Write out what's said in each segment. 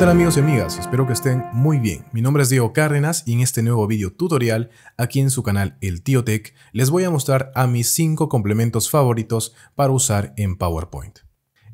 tal amigos y amigas? Espero que estén muy bien. Mi nombre es Diego Cárdenas y en este nuevo video tutorial aquí en su canal El Tío Tech les voy a mostrar a mis 5 complementos favoritos para usar en PowerPoint.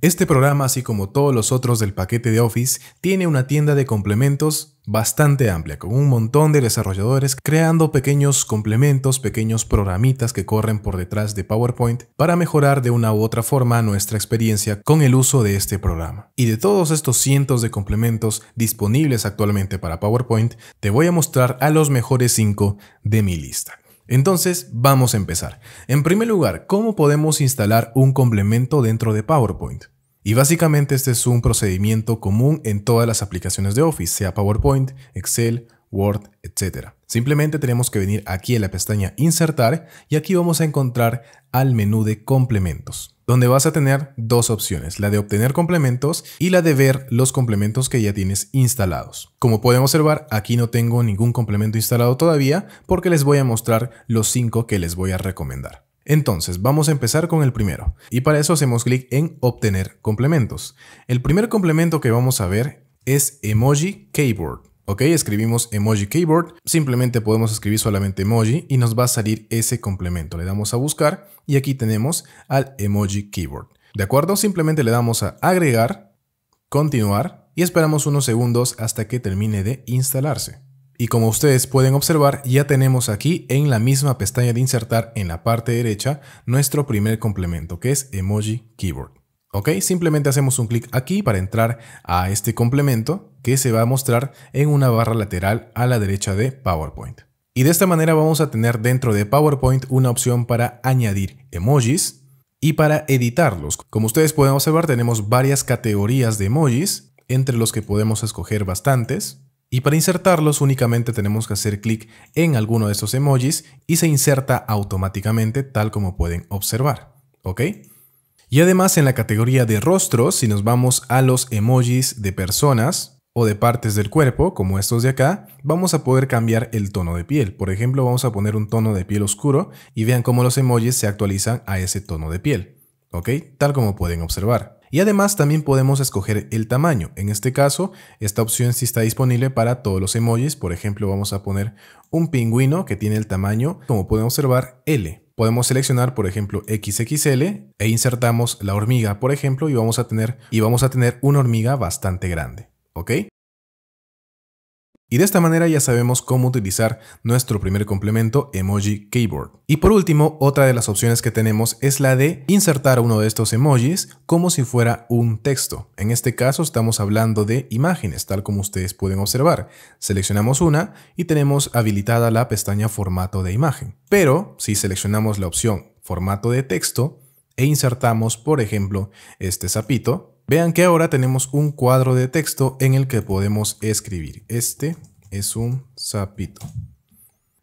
Este programa, así como todos los otros del paquete de Office, tiene una tienda de complementos bastante amplia, con un montón de desarrolladores creando pequeños complementos, pequeños programitas que corren por detrás de PowerPoint para mejorar de una u otra forma nuestra experiencia con el uso de este programa. Y de todos estos cientos de complementos disponibles actualmente para PowerPoint, te voy a mostrar a los mejores 5 de mi lista. Entonces, vamos a empezar. En primer lugar, ¿cómo podemos instalar un complemento dentro de PowerPoint? Y básicamente este es un procedimiento común en todas las aplicaciones de Office, sea PowerPoint, Excel, Word, etc. Simplemente tenemos que venir aquí en la pestaña Insertar y aquí vamos a encontrar al menú de complementos, donde vas a tener dos opciones, la de obtener complementos y la de ver los complementos que ya tienes instalados. Como pueden observar, aquí no tengo ningún complemento instalado todavía porque les voy a mostrar los cinco que les voy a recomendar. Entonces, vamos a empezar con el primero. Y para eso hacemos clic en Obtener complementos. El primer complemento que vamos a ver es Emoji Keyboard. Ok, escribimos emoji keyboard, simplemente podemos escribir solamente emoji y nos va a salir ese complemento. Le damos a buscar y aquí tenemos al emoji keyboard. ¿De acuerdo? Simplemente le damos a agregar, continuar y esperamos unos segundos hasta que termine de instalarse. Y como ustedes pueden observar, ya tenemos aquí en la misma pestaña de insertar en la parte derecha nuestro primer complemento que es Emoji Keyboard. ¿Ok? Simplemente hacemos un clic aquí para entrar a este complemento que se va a mostrar en una barra lateral a la derecha de PowerPoint. Y de esta manera vamos a tener dentro de PowerPoint una opción para añadir emojis y para editarlos. Como ustedes pueden observar tenemos varias categorías de emojis entre los que podemos escoger bastantes y para insertarlos únicamente tenemos que hacer clic en alguno de estos emojis y se inserta automáticamente tal como pueden observar. ¿Ok? Y además en la categoría de rostros, si nos vamos a los emojis de personas o de partes del cuerpo, como estos de acá, vamos a poder cambiar el tono de piel. Por ejemplo, vamos a poner un tono de piel oscuro y vean cómo los emojis se actualizan a ese tono de piel. ¿ok? Tal como pueden observar. Y además también podemos escoger el tamaño. En este caso, esta opción sí está disponible para todos los emojis. Por ejemplo, vamos a poner un pingüino que tiene el tamaño, como pueden observar, L. Podemos seleccionar, por ejemplo, XXL e insertamos la hormiga, por ejemplo, y vamos a tener, y vamos a tener una hormiga bastante grande. ¿Ok? Y de esta manera ya sabemos cómo utilizar nuestro primer complemento Emoji Keyboard. Y por último, otra de las opciones que tenemos es la de insertar uno de estos emojis como si fuera un texto. En este caso estamos hablando de imágenes, tal como ustedes pueden observar. Seleccionamos una y tenemos habilitada la pestaña formato de imagen. Pero si seleccionamos la opción formato de texto e insertamos, por ejemplo, este sapito, Vean que ahora tenemos un cuadro de texto en el que podemos escribir. Este es un sapito.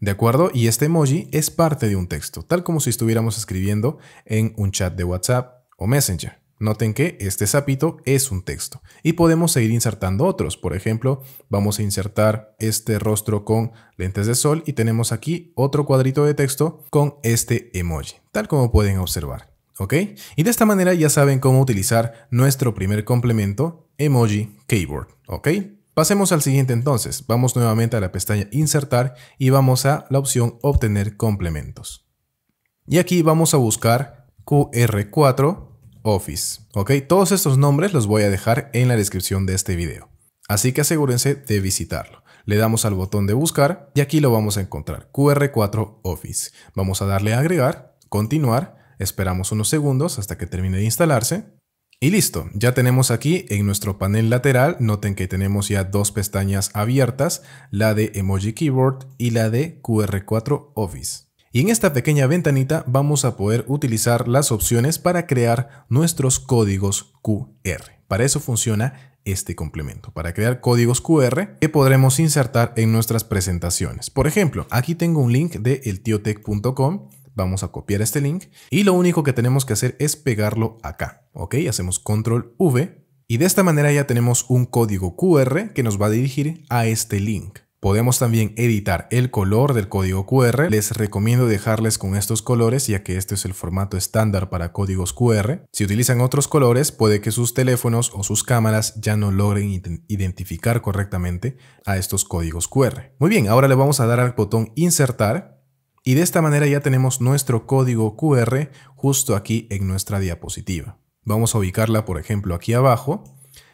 ¿De acuerdo? Y este emoji es parte de un texto, tal como si estuviéramos escribiendo en un chat de WhatsApp o Messenger. Noten que este sapito es un texto y podemos seguir insertando otros. Por ejemplo, vamos a insertar este rostro con lentes de sol y tenemos aquí otro cuadrito de texto con este emoji, tal como pueden observar. ¿Ok? Y de esta manera ya saben cómo utilizar nuestro primer complemento, Emoji Keyboard. ¿Ok? Pasemos al siguiente entonces. Vamos nuevamente a la pestaña Insertar y vamos a la opción Obtener complementos. Y aquí vamos a buscar QR4 Office. ¿Ok? Todos estos nombres los voy a dejar en la descripción de este video. Así que asegúrense de visitarlo. Le damos al botón de buscar y aquí lo vamos a encontrar. QR4 Office. Vamos a darle a agregar, continuar Esperamos unos segundos hasta que termine de instalarse. Y listo, ya tenemos aquí en nuestro panel lateral, noten que tenemos ya dos pestañas abiertas, la de Emoji Keyboard y la de QR4 Office. Y en esta pequeña ventanita vamos a poder utilizar las opciones para crear nuestros códigos QR. Para eso funciona este complemento, para crear códigos QR que podremos insertar en nuestras presentaciones. Por ejemplo, aquí tengo un link de eltiotech.com Vamos a copiar este link y lo único que tenemos que hacer es pegarlo acá, ¿ok? Hacemos control V y de esta manera ya tenemos un código QR que nos va a dirigir a este link. Podemos también editar el color del código QR. Les recomiendo dejarles con estos colores ya que este es el formato estándar para códigos QR. Si utilizan otros colores puede que sus teléfonos o sus cámaras ya no logren identificar correctamente a estos códigos QR. Muy bien, ahora le vamos a dar al botón insertar y de esta manera ya tenemos nuestro código QR justo aquí en nuestra diapositiva. Vamos a ubicarla por ejemplo aquí abajo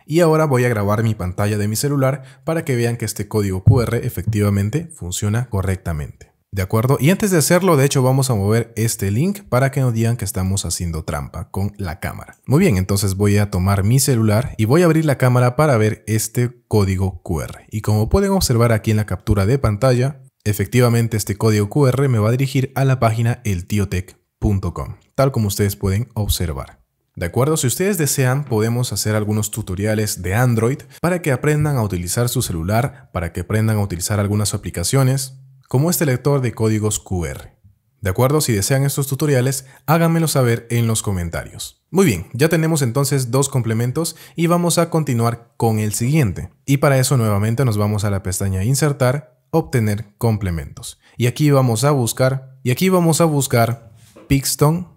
y ahora voy a grabar mi pantalla de mi celular para que vean que este código QR efectivamente funciona correctamente. ¿De acuerdo? Y antes de hacerlo, de hecho, vamos a mover este link para que nos digan que estamos haciendo trampa con la cámara. Muy bien, entonces voy a tomar mi celular y voy a abrir la cámara para ver este código QR. Y como pueden observar aquí en la captura de pantalla, Efectivamente, este código QR me va a dirigir a la página eltiotech.com, tal como ustedes pueden observar. De acuerdo, si ustedes desean, podemos hacer algunos tutoriales de Android para que aprendan a utilizar su celular, para que aprendan a utilizar algunas aplicaciones, como este lector de códigos QR. De acuerdo, si desean estos tutoriales, háganmelo saber en los comentarios. Muy bien, ya tenemos entonces dos complementos y vamos a continuar con el siguiente. Y para eso nuevamente nos vamos a la pestaña Insertar obtener complementos. Y aquí vamos a buscar, y aquí vamos a buscar Pixton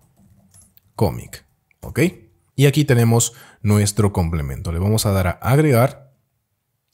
Comic, ¿ok? Y aquí tenemos nuestro complemento. Le vamos a dar a agregar,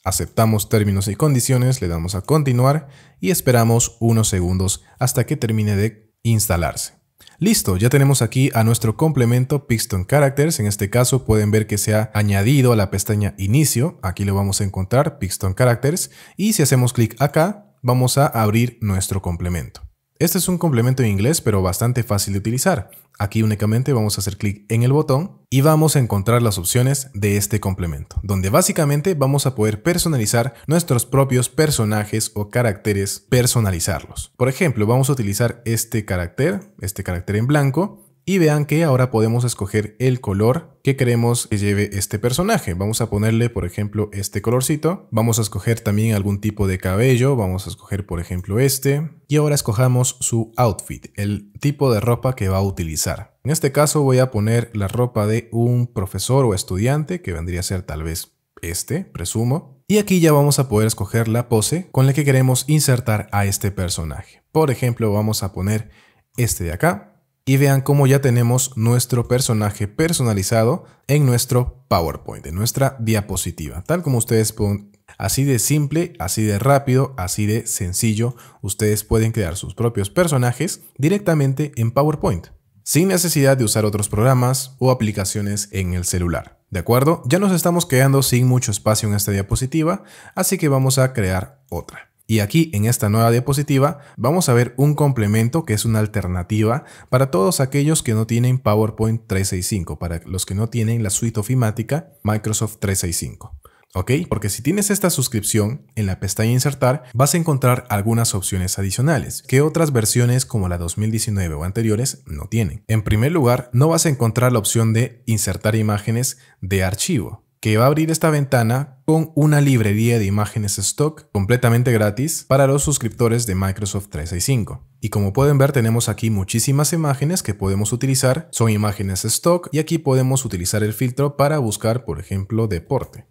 aceptamos términos y condiciones, le damos a continuar y esperamos unos segundos hasta que termine de instalarse. Listo, ya tenemos aquí a nuestro complemento Pixton Characters. En este caso pueden ver que se ha añadido a la pestaña Inicio. Aquí lo vamos a encontrar, Pixton Characters. Y si hacemos clic acá, vamos a abrir nuestro complemento. Este es un complemento en inglés pero bastante fácil de utilizar. Aquí únicamente vamos a hacer clic en el botón y vamos a encontrar las opciones de este complemento, donde básicamente vamos a poder personalizar nuestros propios personajes o caracteres, personalizarlos. Por ejemplo, vamos a utilizar este carácter, este carácter en blanco, y vean que ahora podemos escoger el color que queremos que lleve este personaje. Vamos a ponerle, por ejemplo, este colorcito. Vamos a escoger también algún tipo de cabello. Vamos a escoger, por ejemplo, este. Y ahora escojamos su outfit, el tipo de ropa que va a utilizar. En este caso voy a poner la ropa de un profesor o estudiante, que vendría a ser tal vez este, presumo. Y aquí ya vamos a poder escoger la pose con la que queremos insertar a este personaje. Por ejemplo, vamos a poner este de acá y vean cómo ya tenemos nuestro personaje personalizado en nuestro PowerPoint, en nuestra diapositiva, tal como ustedes pueden... Así de simple, así de rápido, así de sencillo, ustedes pueden crear sus propios personajes directamente en PowerPoint, sin necesidad de usar otros programas o aplicaciones en el celular. ¿De acuerdo? Ya nos estamos quedando sin mucho espacio en esta diapositiva, así que vamos a crear otra. Y aquí en esta nueva diapositiva vamos a ver un complemento que es una alternativa para todos aquellos que no tienen PowerPoint 365, para los que no tienen la suite ofimática Microsoft 365. ¿ok? Porque si tienes esta suscripción, en la pestaña Insertar vas a encontrar algunas opciones adicionales que otras versiones como la 2019 o anteriores no tienen. En primer lugar, no vas a encontrar la opción de insertar imágenes de archivo que va a abrir esta ventana con una librería de imágenes stock completamente gratis para los suscriptores de Microsoft 365. Y como pueden ver tenemos aquí muchísimas imágenes que podemos utilizar, son imágenes stock y aquí podemos utilizar el filtro para buscar por ejemplo deporte.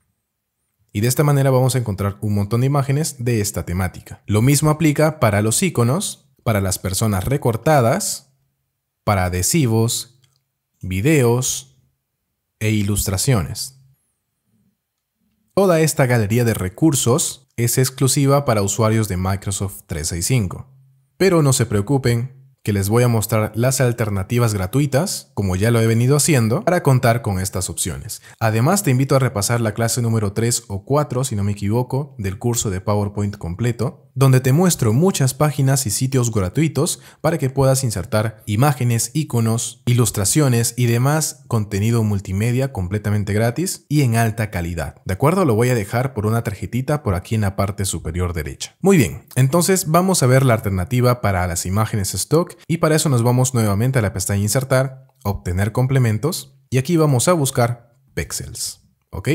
Y de esta manera vamos a encontrar un montón de imágenes de esta temática. Lo mismo aplica para los iconos, para las personas recortadas, para adhesivos, videos e ilustraciones. Toda esta galería de recursos es exclusiva para usuarios de Microsoft 365. Pero no se preocupen, que les voy a mostrar las alternativas gratuitas, como ya lo he venido haciendo, para contar con estas opciones. Además, te invito a repasar la clase número 3 o 4, si no me equivoco, del curso de PowerPoint completo, donde te muestro muchas páginas y sitios gratuitos para que puedas insertar imágenes, iconos, ilustraciones y demás contenido multimedia completamente gratis y en alta calidad. ¿De acuerdo? Lo voy a dejar por una tarjetita por aquí en la parte superior derecha. Muy bien, entonces vamos a ver la alternativa para las imágenes stock y para eso nos vamos nuevamente a la pestaña insertar, obtener complementos y aquí vamos a buscar pexels. ¿Ok?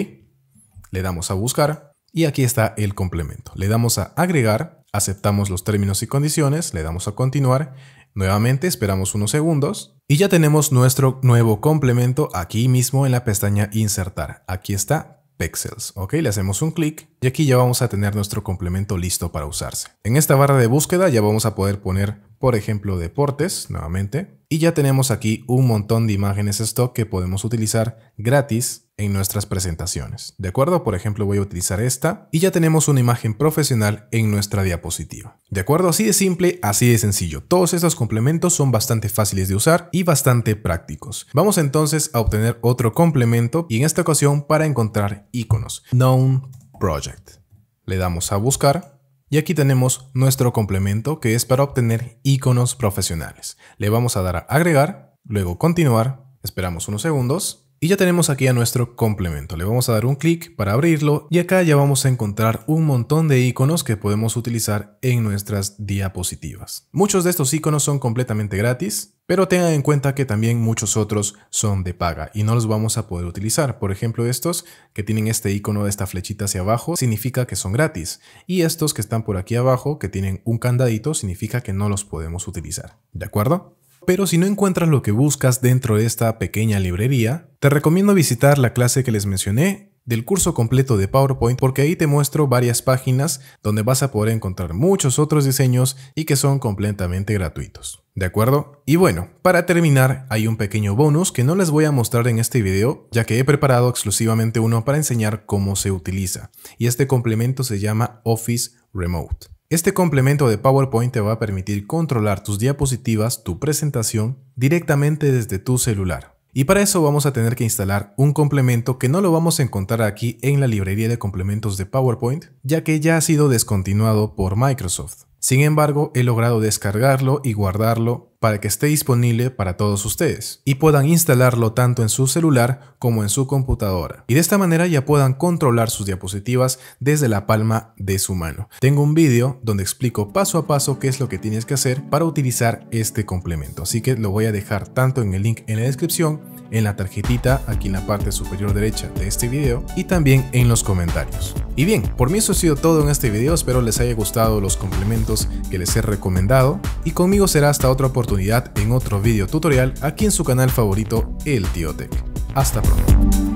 Le damos a buscar y aquí está el complemento. Le damos a agregar, aceptamos los términos y condiciones, le damos a continuar, nuevamente esperamos unos segundos y ya tenemos nuestro nuevo complemento aquí mismo en la pestaña insertar. Aquí está Pixels. Ok, le hacemos un clic y aquí ya vamos a tener nuestro complemento listo para usarse. En esta barra de búsqueda ya vamos a poder poner, por ejemplo, deportes nuevamente. Y ya tenemos aquí un montón de imágenes stock que podemos utilizar gratis en nuestras presentaciones. ¿De acuerdo? Por ejemplo, voy a utilizar esta y ya tenemos una imagen profesional en nuestra diapositiva. ¿De acuerdo? Así de simple, así de sencillo. Todos estos complementos son bastante fáciles de usar y bastante prácticos. Vamos entonces a obtener otro complemento y en esta ocasión para encontrar iconos. Known Project. Le damos a buscar y aquí tenemos nuestro complemento que es para obtener iconos profesionales. Le vamos a dar a agregar, luego continuar, esperamos unos segundos y ya tenemos aquí a nuestro complemento. Le vamos a dar un clic para abrirlo y acá ya vamos a encontrar un montón de iconos que podemos utilizar en nuestras diapositivas. Muchos de estos iconos son completamente gratis, pero tengan en cuenta que también muchos otros son de paga y no los vamos a poder utilizar. Por ejemplo, estos que tienen este icono de esta flechita hacia abajo significa que son gratis. Y estos que están por aquí abajo que tienen un candadito significa que no los podemos utilizar. ¿De acuerdo? pero si no encuentras lo que buscas dentro de esta pequeña librería, te recomiendo visitar la clase que les mencioné del curso completo de PowerPoint porque ahí te muestro varias páginas donde vas a poder encontrar muchos otros diseños y que son completamente gratuitos. ¿De acuerdo? Y bueno, para terminar hay un pequeño bonus que no les voy a mostrar en este video ya que he preparado exclusivamente uno para enseñar cómo se utiliza y este complemento se llama Office Remote. Este complemento de PowerPoint te va a permitir controlar tus diapositivas, tu presentación, directamente desde tu celular. Y para eso vamos a tener que instalar un complemento que no lo vamos a encontrar aquí en la librería de complementos de PowerPoint, ya que ya ha sido descontinuado por Microsoft. Sin embargo, he logrado descargarlo y guardarlo para que esté disponible para todos ustedes y puedan instalarlo tanto en su celular como en su computadora. Y de esta manera ya puedan controlar sus diapositivas desde la palma de su mano. Tengo un vídeo donde explico paso a paso qué es lo que tienes que hacer para utilizar este complemento. Así que lo voy a dejar tanto en el link en la descripción en la tarjetita aquí en la parte superior derecha de este video y también en los comentarios. Y bien, por mí eso ha sido todo en este video, espero les haya gustado los complementos que les he recomendado y conmigo será hasta otra oportunidad en otro video tutorial aquí en su canal favorito El Tío Hasta pronto.